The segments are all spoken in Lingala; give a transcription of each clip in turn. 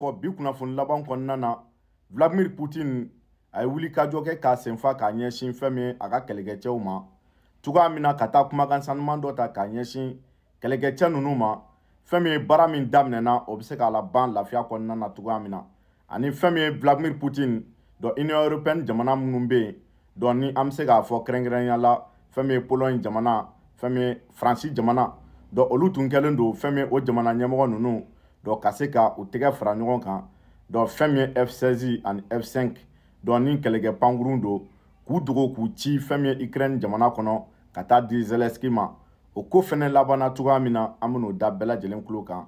kɔ bi kunnafoni laban kɔnɔna na vladimir putin a ye wulikajɔ kɛ k'a senfa k'a ɲɛsin fɛn min ye a ka kɛlɛkɛcɛw ma cogoya min na ka taa kumakan sanuman dɔ ta k'a ɲɛsin kɛlɛkɛcɛ ninnu ma fɛn min ye baara min daminɛna o bɛ se k'a laban lafiya kɔnɔna na cogoya min na ani fɛn min ye vladimir putin dɔn union européenne jamana minnu bɛ yen dɔn ni an bɛ se k'a fɔ kɛrɛnkɛrɛnnenya la fɛn min ye pologne jamana fɛn min ye faransi jamana dɔn olu tun kɛlen don fɛn min ye o jamana ɲɛmɔgɔ ninnu dɔ ka se ka u tɛgɛ fara ɲɔgɔn kan dɔ fɛn min ye f16 ani f5 dɔ ni kɛlɛkɛ pankurun don k'u dogo k'u ci fɛn min ye ukraine jamana kɔnɔ ka taa di zelensky ma o ko fɛnɛ labanna cogoya min na an ben'o da bɛɛ lajɛlen kulo kan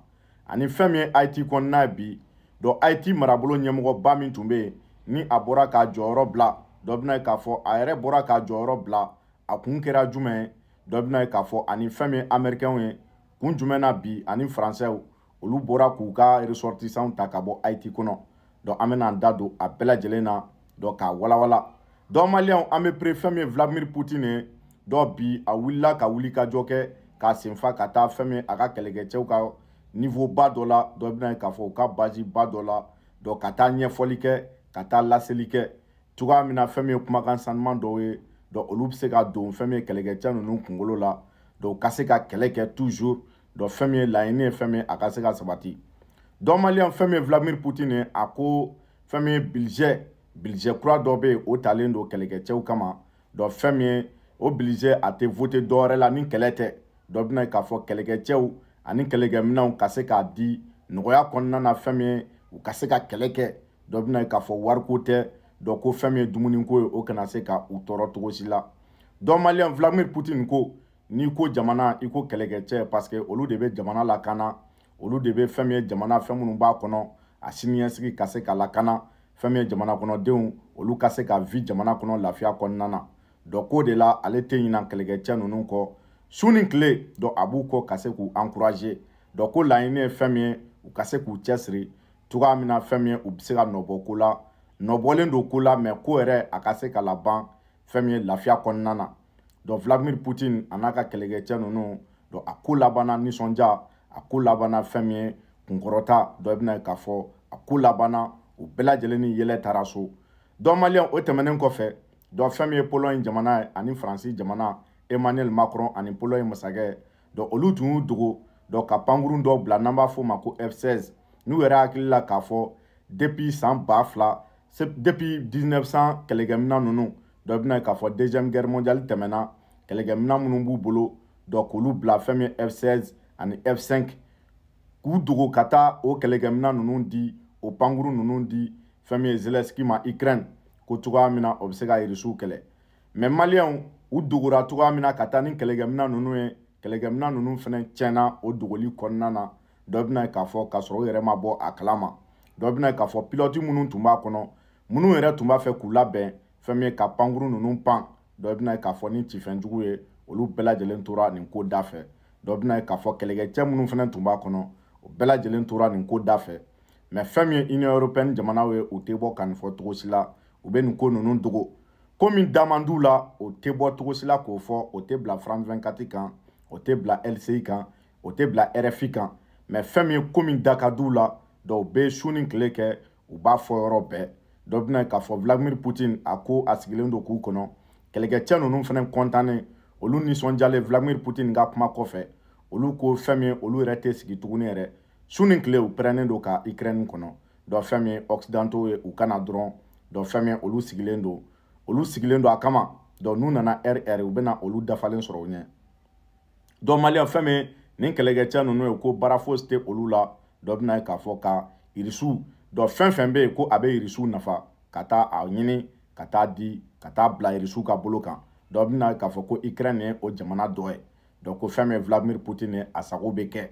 ani fɛn min ye haiti kɔnɔna ye bi dɔ haiti marabolo ɲɛmɔgɔba min tun be yen ni a bɔra k'a jɔyɔrɔ bila dɔ bena ye k'a fɔ a yɛrɛ bɔra k'a jɔyɔrɔ bila a kun kɛra jumɛn ye dɔ bena ye k'a fɔ ani fɛn min ye amɛrikɛnw ye kun jumɛn na bi ani faransɛw olu bɔra k'u ka ressortissants ta ka bɔ haiti kɔnɔ donc an bɛna an da don a bɛɛ lajɛlen na donc k'a walawala donc maliyɛnw an bɛ pere fɛn min ye vladimir poutine ye donc bi a wulila ka wuli ka jɔ kɛ k'a senfa ka taa fɛn min a ka kɛlɛkɛcɛw ka niveau ba dɔ la donc i bɛna ye k'a fɔ u ka bazi ba dɔ la donc ka taa ɲɛfɔli kɛ ka taa laseli kɛ cogoya min na fɛn min ye kumakan sanuman dɔw ye donc olu bɛ se ka don fɛn min ye kɛlɛkɛcɛ ninnu kunkolo la donc ka se ka kɛlɛ kɛ toujours dɔn fɛn min ye laɲini ye fɛn min ye a ka se ka sabati dɔn maliyɛn fɛn min ye vladimir putin a ko fɛn min ye bilijɛ bilijɛ kura dɔ bɛ yen o talen don kɛlɛkɛcɛw kama dɔn fɛn min ye o bilijɛ a tɛ vote dɔwɛrɛ la ni kɛlɛ tɛ dɔ bɛna k'a fɔ kɛlɛkɛcɛw ani kɛlɛkɛminɛnw ka se k'a di nɔgɔya kɔnɔna na fɛn min ye u ka se ka kɛlɛ kɛ dɔ bɛna k'a fɔ wariko tɛ dɔ ko fɛn min ye dumuniko ye o kana se ka u tɔɔrɔ cogo si la dɔn maliyɛn vladimir putin ko n'i ko jamana i ko kɛlɛkɛcɛ parce que olu de bɛ jamana lakana olu de bɛ fɛn min ye jamana fɛn minnu b'a kɔnɔ a siniɲɛsigi ka se ka lakana fɛn min ye jamana kɔnɔdenw olu ka se ka vi jamana kɔnɔ lafiya kɔnɔna na dɔn k'o de la ale tɛ ɲina kɛlɛkɛcɛ ninnu kɔ su ni tile dɔn a b'u kɔ ka se k'u encourager dɔn ko laɲini ye fɛn min ye u ka se k'u cɛsiri cogoya min na fɛn min ye u bɛ se ka nɔbɔ ko la nɔbɔlen don ko la mɛ ko yɛrɛ a ka se ka laban fɛn min ye lafiya kɔnɔna na donc vladimir poutine a n'a ka kɛlɛkɛcɛ ninnu donc a ko labanna nisɔndiya a ko labanna fɛn min ye kunkɔrɔta dɔ bɛna k'a fɔ a ko labanna u bɛɛ lajɛlen ni yɛlɛ taara so donc maliyɛn o tɛmɛnen kɔfɛ donc fɛn min ye pologne jamana ye ani faransi jamana emmanuel macron ani pologne masakɛ donc olu tun y'u dogo donc ka pankurun dɔ bila n'an b'a fɔ o ma ko f16 n'u yɛrɛ hakili la k'a fɔ depuis san ba fila depuis 1900 kɛlɛkɛminɛn ninnu dɔ bɛna ye k'a fɔ deuxième guerre mondiale tɛmɛna kɛlɛkɛminɛn minnu b'u bolo dɔ k'olu bila fɛn min ye f16 ani f5 k'u dogo ka taa o kɛlɛkɛminɛn ninnu di o pankuru ninnu di fɛn min ye zelensky ma ukraine ko cogoya min na o bɛ se ka irisiw kɛlɛ mɛ maliyɛnw u dogora cogoya min na ka taa ni kɛlɛkɛminɛn ninnu ye kɛlɛkɛminɛn ninnu fɛnɛ tiɲɛna o dogoli kɔnɔna na dɔ bɛna ye k'a fɔ k'a sɔrɔ u yɛrɛ ma bɔ a kalama dɔ bɛna ye k'a fɔ pilɔti minnu tun b'a kɔnɔ minnu yɛrɛ tun b'a fɛ k'u labɛn fɛn min ye ka pankuru ninnu pan dɔ bɛna ye k'a fɔ ni cifɛn jugu ye olu bɛɛ lajɛlen tora nin ko da fɛ dɔ bɛna ye k'a fɔ kɛlɛkɛcɛ minnu fana tun b'a kɔnɔ o bɛɛ lajɛlen tora nin ko da fɛ mɛ fɛn min ye union européenne jamanaw ye u tɛ bɔ ka nin fɔ cogo si la u bɛ nin ko ninnu dogo ko min da man d'u la o tɛ bɔ cogo si la k'o fɔ o tɛ bila france 24 kan o tɛ bila lci kan o tɛ bila rfi kan mɛ fɛn min ye ko min da ka d'u la dɔw bɛ su ni tile kɛ u b'a fɔ yɔrɔ bɛɛ dɔ bɛna k'a fɔ vladimir putin a ko a sigilen don k'u kɔnɔ kɛlɛkɛcɛ ninnu fana kɔntannen olu nisɔndiyalen vladimir putin ka kuma kɔfɛ olu ko fɛn min ye olu yɛrɛ tɛ sigi tuguni yɛrɛ su ni tile u pɛrɛnnen don ka ukraine kɔnɔ dɔ fɛn min ye occidentaux ye u kana dɔrɔn dɔ fɛn min ye olu sigilen don olu sigilen don a kama dɔ n'u nana ɛri ɛri u bɛna olu dafalen sɔrɔ u ɲɛ dɔ maliyɛn fɛn min ye nin kɛlɛkɛcɛ ninnu ye ko baara fosi tɛ olu la dɔ bɛna ye k'a fɔ ka irisiw dɔn fɛn fɛn bɛ yen ko a bɛ irisiw nafa ka taa a ɲini ka taa di ka taa bila irisiw ka bolo kan dɔn bɛna k'a fɔ ko ikɛrɛni ye o jamana dɔ ye dɔn ko fɛn min vladimir putin a sago bɛ kɛ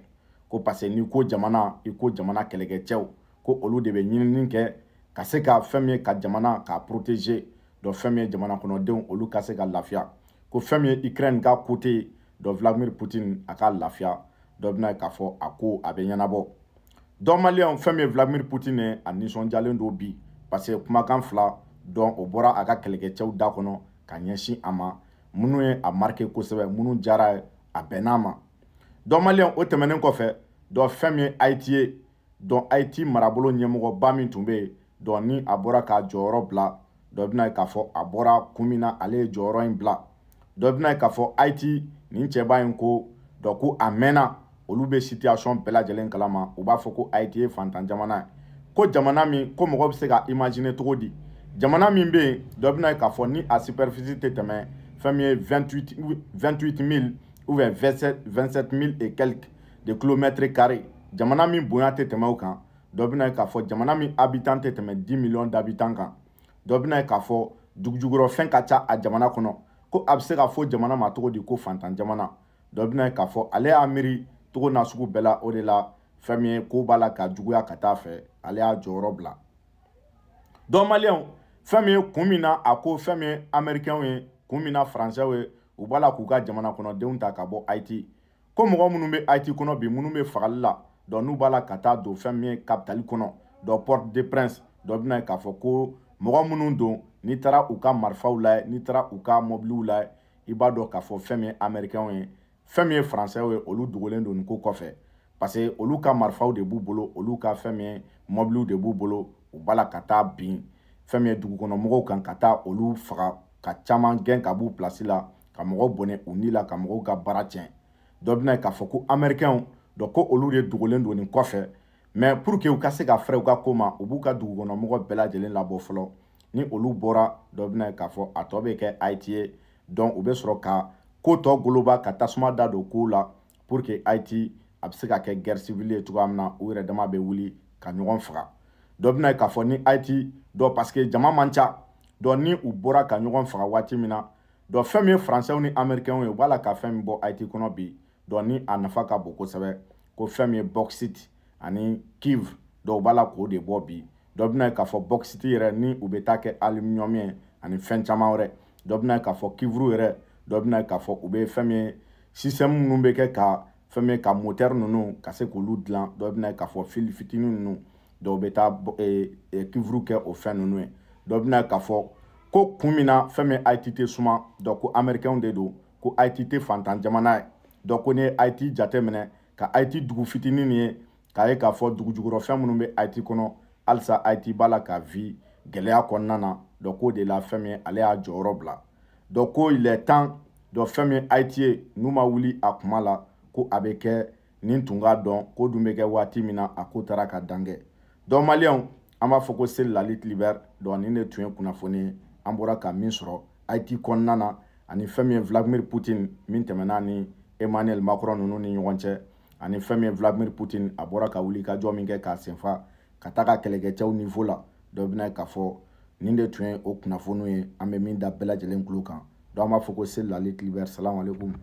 ko parce que n'i ko jamana i ko jamana kɛlɛkɛcɛw ko olu de bɛ ɲinini kɛ ka se ka fɛn min ye ka jamana k'a protéger dɔn fɛn min ye jamana kɔnɔdenw olu ka se ka lafiya ko fɛn min ye ikɛrɛni ka côté dɔn vladimir putin a ka lafiya dɔ bɛna k'a fɔ a ko a bɛ ɲɛnabɔ dɔn maliyɛnw fɛn min vladimir putin ye a nisɔndiyalen don bi parce que kumakan fila dɔn o bɔra a ka kɛlɛkɛcɛw da kɔnɔ ka ɲɛsin a ma minnu ye a marike kosɛbɛ minnu diyara ye a bɛnna a ma dɔn o tɛmɛnen kɔfɛ dɔn fɛn min ye haiti ye dɔn haiti marabolo ɲɛmɔgɔba min tun bɛ yen dɔn ni a bɔra k'a jɔyɔrɔ bila dɔ bɛna ye k'a fɔ a bɔra kun min na ale ye jɔyɔrɔ in bila dɔ bɛna ye k'a fɔ haiti nin cɛba in ko dɔn ko a mɛnna olu bɛ situation bɛɛ lajɛlen kalama u b'a fɔ ko haiti ye fantan jamana ye ko jamana min ko mɔgɔ bɛ se ka imaginer cogo di jamana min bɛ yen dɔ bɛ na ye k'a fɔ ni a superficie tɛ tɛmɛ fɛn min ye vingt huit vingt huit mille ou bien vingt sept vingt sept mille et quelques de kilomètres carrés jamana min bonya tɛ tɛmɛ o kan dɔ bɛ na ye k'a fɔ jamana min habitant tɛ tɛmɛ dix millions d'habitants kan dɔ bɛ na ye k'a fɔ dugujukɔrɔfɛn ka ca a jamana kɔnɔ ko a bɛ se ka fɔ jamana ma cogo di ko fantan jamana dɔ bɛ na ye k'a fɔ ale y'a miiri togo na sugu bɛɛ la o de la fɛn min ye ko b'a la ka juguya ka taa fɛ ale y'a jɔyɔrɔ bila dɔn maliyɛnw fɛn min ye kun min na a ko fɛn min ye amɛrikɛnw ye kun min na faransɛw ye u b'a la k'u ka jamana kɔnɔdenw ta ka bɔ haiti ko mɔgɔ minnu bɛ haiti kɔnɔ bi minnu bɛ fagali la dɔn n'u b'a la ka taa don fɛn min ye kapitali kɔnɔ dɔn porte de prince dɔ bɛna k'a fɔ ko mɔgɔ minnu don n'i taara u ka marifaw layɛ n'i taara u ka mobiliw layɛ i b'a dɔn k'a fɔ fɛn min ye amɛrikɛnw ye fɛn min ye faransɛw ye olu dogolen don nin ko kɔfɛ parce que olu ka marifaw de b'u bolo olu ka fɛn min ye mɔbiliw de b'u bolo u b'a la ka taa bin fɛn min ye dugukɔnɔmɔgɔw kan ka taa olu faga ka caman gɛn ka b'u pilasi la ka mɔgɔw bɔnɛ u ni la ka mɔgɔw ka baara tiɲɛ dɔ bɛna k'a fɔ ko amɛrikɛnw dɔ ko olu de dogolen don nin kɔfɛ mɛ pour que u ka se ka fɛrɛ u ka ko ma u b'u ka dugukɔnɔmɔgɔ bɛɛ lajɛlen labɔ fɔlɔ ni olu bɔra dɔ bɛna k'a fɔ a tɔ bɛ kɛ haiti ye dɔnku u bɛ sɔrɔ ka ko tɔ goloba ka tasuma da don kow la pour que haiti a bɛ se ka kɛ guerre civile ye cogoya min na u yɛrɛ dama bɛ wuli ka ɲɔgɔn faga dɔ bɛna ye k'a fɔ ni haiti dɔ parce que jama man ca dɔ ni u bɔra ka ɲɔgɔn faga waati min na dɔ fɛn min ye faransɛw ni amɛrikɛnw ye u b'a la ka fɛn min bɔ haiti kɔnɔ bi dɔ ni a nafa ka bon kosɛbɛ ko fɛn min ye bɔkisiti ani kiv dɔw b'a la k'o de bɔ bi dɔ bɛna ye k'a fɔ bɔkisiti yɛrɛ ni u bɛ taa kɛ aliminiyɔmu ye ani fɛn caman wɛrɛ dɔ bɛna ye k'a fɔ kivuru yɛrɛ dɔ bɛna k'a fɔ u bɛ fɛn min ye système minnu bɛ kɛ ka fɛn min ye ka moteur ninnu ka se k'olu dilan dɔ bɛna k'a fɔ fil fitinin ninnu dɔw bɛ taa kivuru e, e, kɛ o fɛn ninnu ye dɔ bɛna k'a fɔ ko kun min na fɛn min AIT suma dɔ ko américain de don ko AIT tɛ fantan jamana ye dɔ ko n'i ye AIT jateminɛ ka AIT dugu fitinin nin ye k'a ye k'a fɔ dugu jukɔrɔfɛn minnu bɛ AIT kɔnɔ halisa AIT b'a la ka vi gɛlɛya kɔnɔna na dɔ k'o de la fɛn min ale y'a jɔyɔrɔ bila donc ko oh, il est temps donc fɛn min ye haiti ye n'u ma wuli a kuma la ko a bɛ kɛ nin tun ka dɔn ko dun bɛ kɛ waati min na a ko taara ka dan kɛ donc maliyɛnw an b'a fɔ ko seli lali tilibɛri donc nin de tun ye kunnafoni ye an bɔra ka min sɔrɔ haiti kɔnɔna na ani fɛn min ye vladimir putin min tɛmɛna ni emmanuel macron ninnu ni ɲɔgɔn cɛ ani fɛn min ye vladimir putin a bɔra ka wuli ka jɔ min kɛ k'a senfa ka taa ka kɛlɛkɛcɛw niveau la dɔ bɛna k'a fɔ nin de tun ye o kunnafoniw ye an bɛ min da bɛɛ lajɛlen tulo kan donc an b'a fɔ ko seli lalekilibɛri salamu alekum